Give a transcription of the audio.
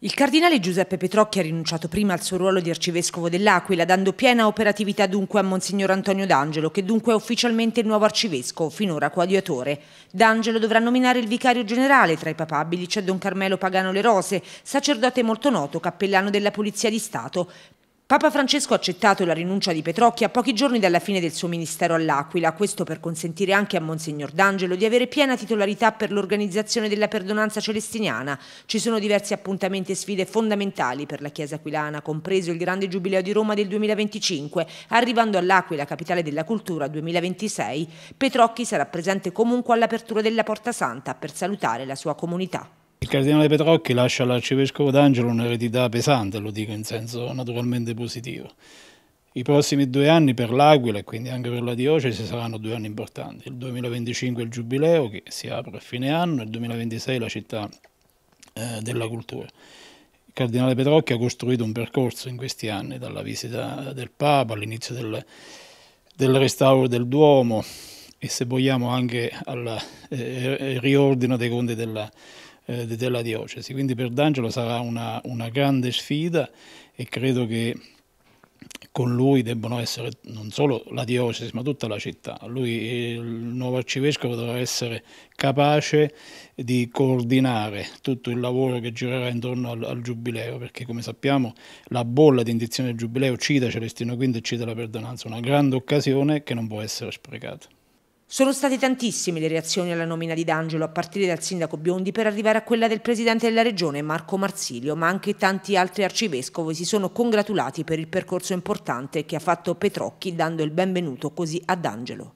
Il cardinale Giuseppe Petrocchi ha rinunciato prima al suo ruolo di arcivescovo dell'Aquila, dando piena operatività dunque a Monsignor Antonio D'Angelo, che dunque è ufficialmente il nuovo arcivescovo, finora coadiutore. D'Angelo dovrà nominare il vicario generale, tra i papabili c'è Don Carmelo Pagano Le Rose, sacerdote molto noto, cappellano della Polizia di Stato. Papa Francesco ha accettato la rinuncia di Petrocchi a pochi giorni dalla fine del suo ministero all'Aquila, questo per consentire anche a Monsignor D'Angelo di avere piena titolarità per l'organizzazione della perdonanza celestiniana. Ci sono diversi appuntamenti e sfide fondamentali per la Chiesa aquilana, compreso il grande giubileo di Roma del 2025, arrivando all'Aquila, capitale della cultura 2026. Petrocchi sarà presente comunque all'apertura della Porta Santa per salutare la sua comunità. Il cardinale Petrocchi lascia all'arcivescovo d'Angelo un'eredità pesante, lo dico in senso naturalmente positivo. I prossimi due anni per l'Aquila e quindi anche per la diocesi saranno due anni importanti. Il 2025 è il giubileo che si apre a fine anno, e il 2026 la città eh, della cultura. Il cardinale Petrocchi ha costruito un percorso in questi anni, dalla visita del Papa all'inizio del, del, restauro del Duomo e se vogliamo anche al eh, eh riordino dei conti della città eh, della diocesi. Quindi per D'Angelo sarà una, una grande sfida e credo che con lui debbano essere non solo la diocesi ma tutta la città. Lui, il nuovo arcivescovo dovrà essere capace di coordinare tutto il lavoro che girerà intorno al, al Giubileo, perché come sappiamo la bolla di indizione del Giubileo cita Celestino V e cita la perdonanza, una grande occasione che non può essere sprecata. Sono state tantissime le reazioni alla nomina di D'Angelo, a partire dal sindaco Biondi per arrivare a quella del presidente della regione Marco Marsilio, ma anche tanti altri arcivescovi si sono congratulati per il percorso importante che ha fatto Petrocchi dando il benvenuto così ad D'Angelo.